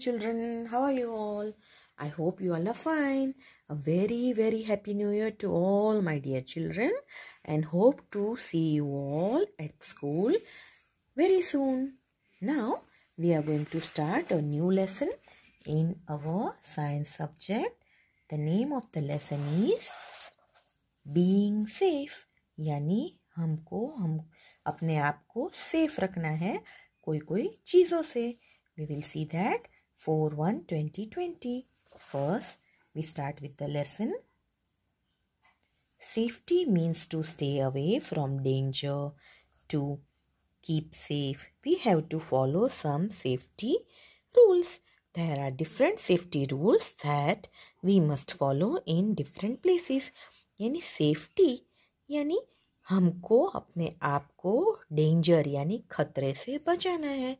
children. How are you all? I hope you all are fine. A very, very happy new year to all my dear children and hope to see you all at school very soon. Now, we are going to start a new lesson in our science subject. The name of the lesson is being safe यानी हमको हम अपने आप को safe रखना है कोई कोई चीज़ों से We will see that. 4 1 2020. First, we start with the lesson. Safety means to stay away from danger. To keep safe, we have to follow some safety rules. There are different safety rules that we must follow in different places. Yani safety, yani हमको अपने आप को danger यानी खतरे से बचाना है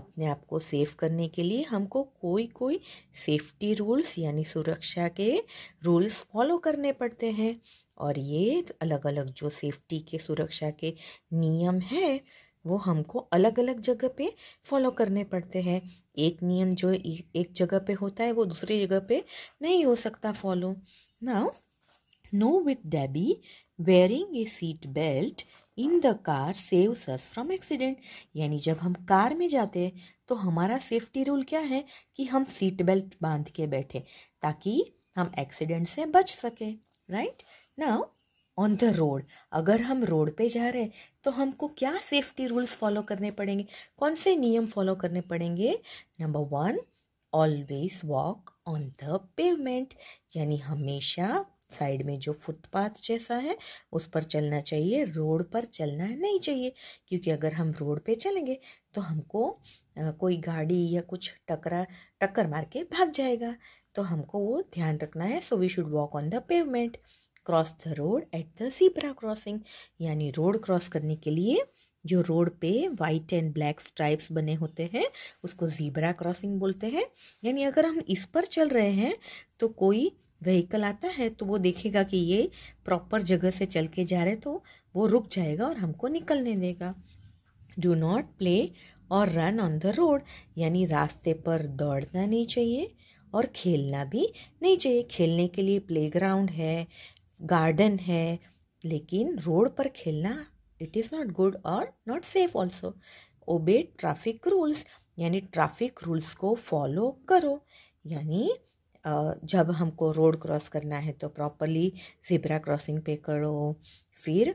अपने आप को सेफ करने के लिए हमको कोई कोई सेफ्टी रूल्स यानी सुरक्षा के रूल्स फॉलो करने पड़ते हैं और ये अलग अलग जो सेफ्टी के सुरक्षा के नियम हैं वो हमको अलग अलग जगह पे फॉलो करने पड़ते हैं एक नियम जो एक जगह पे होता है वो दूसरी जगह पे नहीं हो सकता follow now no with Debbie wearing a seat belt in the car saves us from accident यानी जब हम कार में जाते हैं तो हमारा सेफ्टी रूल क्या है कि हम सीट बेल्ट बांध के बैठे ताकि हम एक्सीडेंट से बच सके right now on the road अगर हम रोड पे जा रहे हैं तो हमको क्या सेफ्टी रूल्स फॉलो करने पड़ेंगे कौन से नियम फॉलो करने पड़ेंगे number one always walk on the pavement यानी हमेशा साइड में जो फुटपाथ जैसा है उस पर चलना चाहिए रोड पर चलना नहीं चाहिए क्योंकि अगर हम रोड पे चलेंगे तो हमको कोई गाड़ी या कुछ टकरा टक्कर मार के भाग जाएगा तो हमको वो ध्यान रखना है so we should walk on the pavement cross the road at the zebra crossing यानी रोड क्रॉस करने के लिए जो रोड पे वाइट एंड ब्लैक स्ट्राइप्स बने होते हैं उसको जीब्रा क्रॉसिंग बोलते हैं यानी अगर हम इस पर चल रहे हैं तो कोई व्हीकल आता है तो वो देखेगा कि ये प्रॉपर जगह से चल के जा रहे तो वो रुक जाएगा और हमको निकलने देगा डू नॉट प्ले और रन ऑन द रोड यानी रास्ते पर दौड़ना नहीं चाहिए और खेलना भी नहीं चाहिए खेलने के लिए प्लेग्राउंड है गार्डन है लेकिन रोड पर खेलना इट इज़ नॉट गुड और not safe also obey traffic rules यानी ट्रैफिक रूल्स को फॉलो करो यानी जब हमको रोड क्रॉस करना है तो प्रॉपरली ज़िब्रा क्रॉसिंग पे करो फिर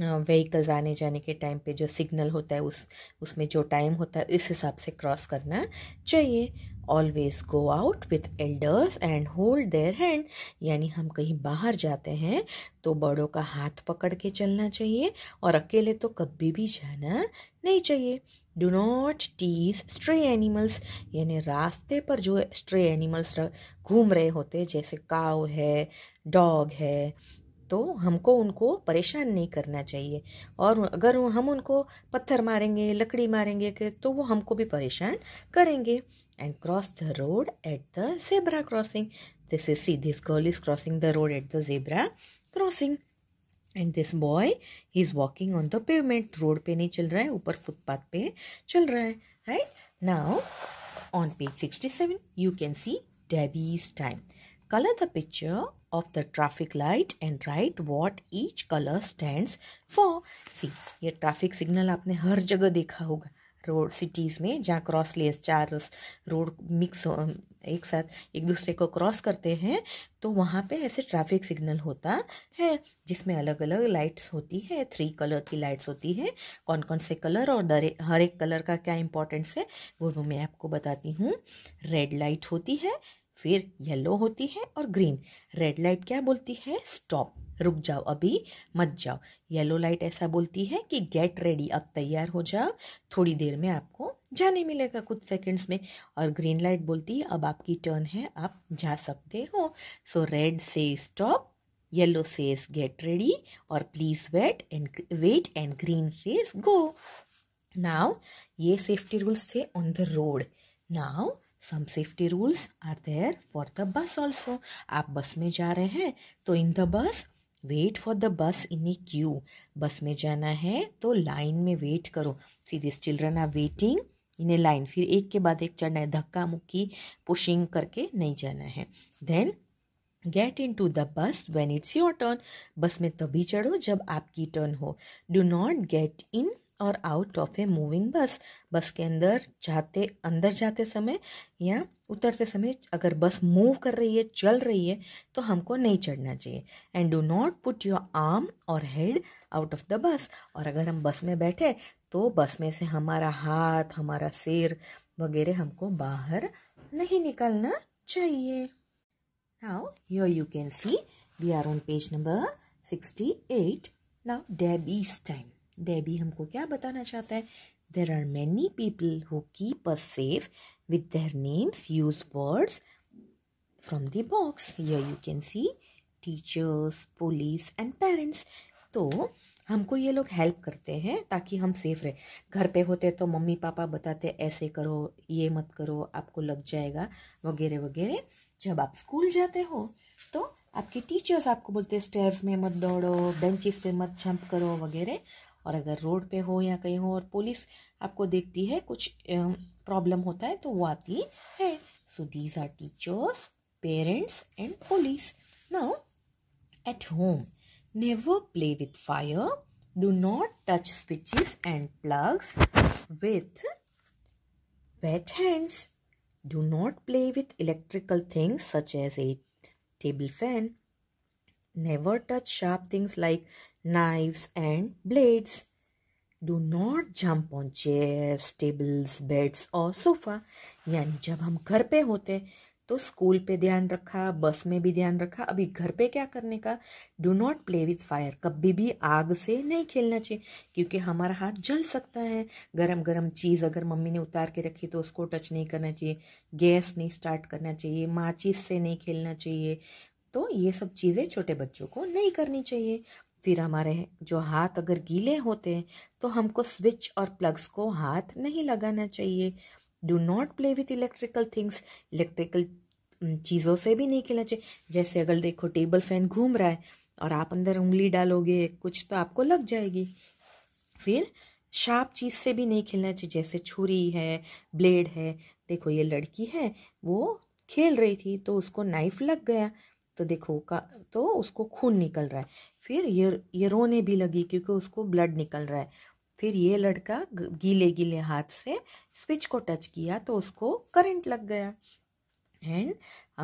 व्हीकल्स आने जाने के टाइम पे जो सिग्नल होता है उस उसमें जो टाइम होता है इस हिसाब से क्रॉस करना चाहिए always go out with elders and hold their hand यानी हम कहीं बाहर जाते हैं तो बड़ों का हाथ पकड़ के चलना चाहिए और अकेले तो कभी भी जाना नहीं चाहिए do not tease stray animals यानी रास्ते पर जो स्ट्रे एनिमल्स घूम रहे होते जैसे काउ है डॉग है तो हमको उनको परेशान नहीं करना चाहिए और अगर हम उनको पत्थर मारेंगे लकड़ी मारेंगे तो वो हमको भी परेशान करेंगे and cross the road at the zebra crossing this is see this girl is crossing the road at the zebra crossing and this boy he is walking on the pavement road पे नहीं चल रहा है ऊपर footpath पे चल रहा है right now on page sixty seven you can see Debbie's time colour the picture of the traffic light and write what each colour stand for see ये ट्राफिक सिग्नल आपने हर जगह देखा होगा रोड सिटीज़ में जहाँ क्रॉस लेस चार road mix एक साथ एक दूसरे को क्रॉस करते हैं तो वहाँ पे ऐसे ट्रैफिक सिग्नल होता है जिसमें अलग अलग लाइट्स होती है थ्री कलर की लाइट्स होती है कौन कौन से कलर और दर हर एक कलर का क्या इंपॉर्टेंस है वो मैं आपको बताती हूँ रेड लाइट होती है फिर येलो होती है और ग्रीन रेड लाइट क्या बोलती है स्टॉप रुक जाओ अभी मत जाओ येलो लाइट ऐसा बोलती है कि गेट रेडी अब तैयार हो जाओ थोड़ी देर में आपको जाने मिलेगा कुछ सेकंड्स में और ग्रीन लाइट बोलती है अब आपकी टर्न है आप जा सकते हो सो रेड से stop yellow says get ready और please wait and wait and green says go now ये सेफ्टी रूल्स थे on the road now some safety rules are there for the bus also आप bus में जा रहे हैं तो in the bus wait for the bus in A Q बस में जाना है तो लाइन में वेट करो see this children are waiting in a line फिर एक के बाद एक चढ़ना है धक्का मुक्की पुशिंग करके नहीं जाना है then get into the bus when it's your turn bus में तभी चढ़ो जब आपकी टर्न हो डू नॉट गेट इन और आउट ऑफ ए मूविंग बस बस के अंदर जाते अंदर जाते समय या उतरते समय अगर बस मूव कर रही है चल रही है तो हमको नहीं चढ़ना चाहिए and do not put your arm और head out of the bus और अगर हम बस में बैठे तो बस में से हमारा हाथ हमारा सिर वगैरह हमको बाहर नहीं निकालना चाहिए now your you can see we are on page number sixty eight now Debbie's time Debbie हमको क्या बताना चाहता है there are many people who keep a safe with their names use words from the box या you can see teachers police and parents तो हमको ये लोग हेल्प करते हैं ताकि हम सेफ रहे घर पे होते तो मम्मी पापा बताते ऐसे करो ये मत करो आपको लग जाएगा वगैरह वगैरह जब आप स्कूल जाते हो तो आपके टीचर्स आपको बोलते स्टेयर्स में मत दौड़ो बेंचेस पे मत जंप करो वगैरह और अगर रोड पे हो या कहीं हो और पुलिस आपको देखती है कुछ प्रॉब्लम होता है तो वो आती है so these are teachers parents and police now at home never play with fire do not touch switches and plugs with wet hands. Do not play with electrical things such as a table fan. Never touch sharp things like knives and blades. Do not jump on chairs, tables, beds और sofa. यानी जब हम घर पे होते तो school पे ध्यान रखा बस में भी ध्यान रखा अभी घर पे क्या करने का do not play with fire कभी भी आग से नहीं खेलना चाहिए क्योंकि हमारा हाथ जल सकता है गरम गरम चीज़ अगर मम्मी ने उतार के रखी तो उसको टच नहीं करना चाहिए गैस नहीं स्टार्ट करना चाहिए माचिस से नहीं खेलना चाहिए तो ये सब चीज़ें छोटे बच्चों को नहीं करनी चाहिए फिर हमारे जो हाथ अगर गीले होते हैं तो हमको स्विच और प्लग्स को हाथ नहीं लगाना चाहिए do not play with electrical things electrical चीज़ों से भी नहीं खेलना चाहिए जैसे अगर देखो टेबल फैन घूम रहा है और आप अंदर उंगली डालोगे कुछ तो आपको लग जाएगी फिर शार्प चीज़ से भी नहीं खेलना चाहिए जैसे छुरी है ब्लेड है देखो ये लड़की है वो खेल रही थी तो उसको नाइफ लग गया तो देखो का तो उसको खून निकल रहा है फिर ये ये रोने भी लगी क्योंकि उसको ब्लड निकल रहा है फिर ये लड़का गीले गीले हाथ से स्विच को टच किया तो उसको करंट लग गया एंड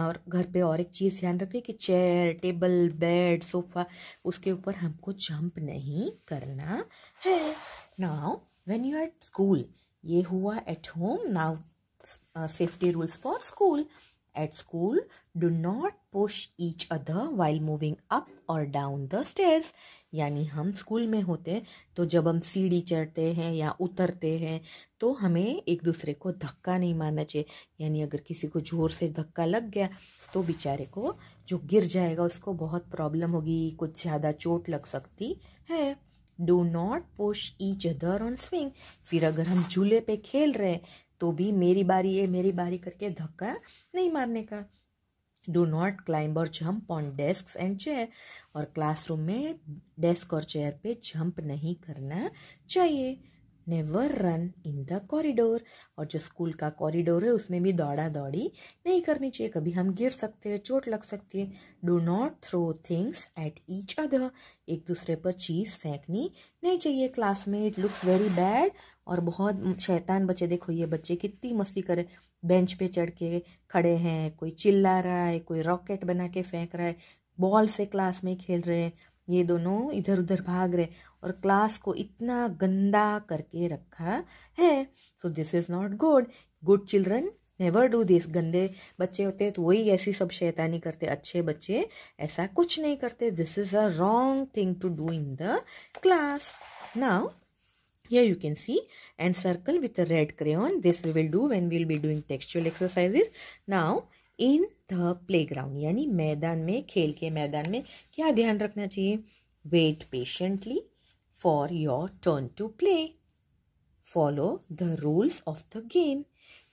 और घर पे और एक चीज़ ध्यान रखें कि चेयर टेबल बेड सोफा उसके ऊपर हमको जंप नहीं करना है now when you at school ये हुआ at home now safety rules for school At school, do not push each other while moving up or down the stairs. यानी हम स्कूल में होते तो जब हम सीढ़ी चढ़ते हैं या उतरते हैं तो हमें एक दूसरे को धक्का नहीं मारना चाहिए यानी अगर किसी को जोर से धक्का लग गया तो बेचारे को जो गिर जाएगा उसको बहुत प्रॉब्लम होगी कुछ ज़्यादा चोट लग सकती है do not push each other on swing फिर अगर हम झूले पे खेल रहे हैं तो भी मेरी बारी है मेरी बारी करके धक्का नहीं मारने का डू नॉट क्लाइंब और jump on desk and chair और क्लासरूम में डेस्क और चेयर पे जंप नहीं करना चाहिए never run in the corridor और जो स्कूल का कॉरिडोर है उसमें भी दौड़ा दौड़ी नहीं करनी चाहिए कभी हम गिर सकते हैं चोट लग सकती है do not throw things at each other एक दूसरे पर चीज़ फेंकनी नहीं चाहिए क्लास में इट लुक्स वेरी बैड और बहुत शैतान बच्चे देखो ये बच्चे कितनी मस्ती करे बेंच पे चढ़ के खड़े हैं कोई चिल्ला रहा है कोई रॉकेट बना के फेंक रहा है बॉल से क्लास में खेल रहे हैं ये दोनों इधर उधर भाग रहे और क्लास को इतना गंदा करके रखा है so this is not good good children never do this गंदे बच्चे होते हैं तो वही ऐसी सब शैतानी करते अच्छे बच्चे ऐसा कुछ नहीं करते this is a wrong thing to do in the class now here you can see and circle with a red crayon this we will do when we will be doing textual exercises now in the playground यानी मैदान में खेल के मैदान में क्या ध्यान रखना चाहिए wait patiently for your turn to play follow the rules of the game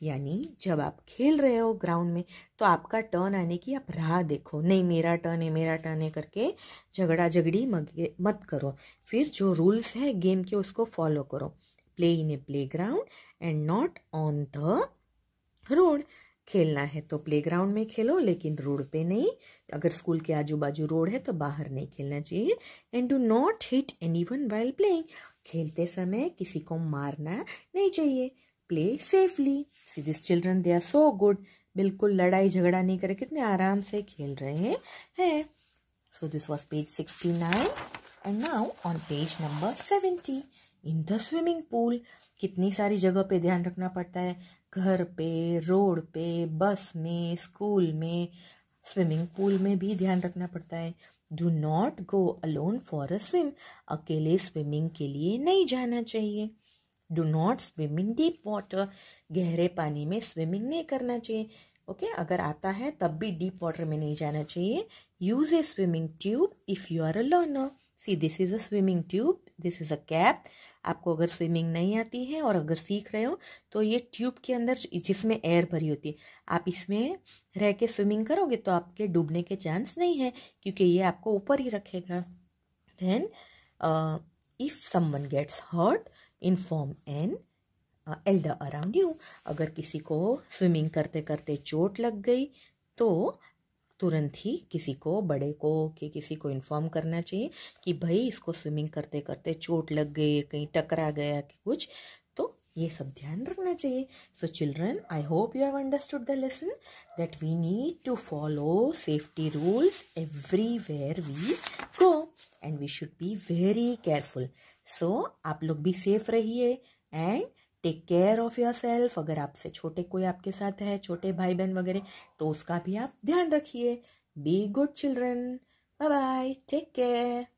यानी जब आप खेल रहे हो ग्राउंड में तो आपका टर्न आने की आप राह देखो नहीं मेरा टर्न है मेरा टर्न है करके झगड़ा झगड़ी मत करो फिर जो रूल्स है गेम के उसको फॉलो करो play in a playground and not on the road खेलना है तो प्लेग्राउंड में खेलो लेकिन रोड पे नहीं अगर स्कूल के आजू बाजू रोड है तो बाहर नहीं खेलना चाहिए and do not hit anyone while playing खेलते समय किसी को मारना नहीं चाहिए play safely see this children they are so good बिल्कुल लड़ाई झगड़ा नहीं करे कितने आराम से खेल रहे हैं so this was page sixty nine and now on page number seventy in the swimming pool कितनी सारी जगह पे ध्यान रखना पड़ता है घर पे रोड पे बस में स्कूल में स्विमिंग पूल में भी ध्यान रखना पड़ता है do not go alone for a swim अकेले स्विमिंग के लिए नहीं जाना चाहिए do not swim in deep water गहरे पानी में स्विमिंग नहीं करना चाहिए ओके okay? अगर आता है तब भी डीप वाटर में नहीं जाना चाहिए use a swimming tube if you are a learner see this is a swimming tube this is a cap आपको अगर स्विमिंग नहीं आती है और अगर सीख रहे हो तो ये ट्यूब के अंदर जिसमें एयर भरी होती है आप इसमें रह के स्विमिंग करोगे तो आपके डूबने के चांस नहीं है क्योंकि ये आपको ऊपर ही रखेगा then if someone gets hurt inform an elder around you अगर किसी को स्विमिंग करते करते चोट लग गई तो तुरंत ही किसी को बड़े को कि किसी को इन्फॉर्म करना चाहिए कि भाई इसको स्विमिंग करते करते चोट लग गई कहीं टकरा गया कि कुछ तो ये सब ध्यान रखना चाहिए so children I hope you have understood the lesson that we need to follow safety rules everywhere we go and we should be very careful so आप लोग भी सेफ रहिए and take care of yourself अगर आपसे छोटे कोई आपके साथ है छोटे भाई बहन वगैरह तो उसका भी आप ध्यान रखिए be good children bye bye take care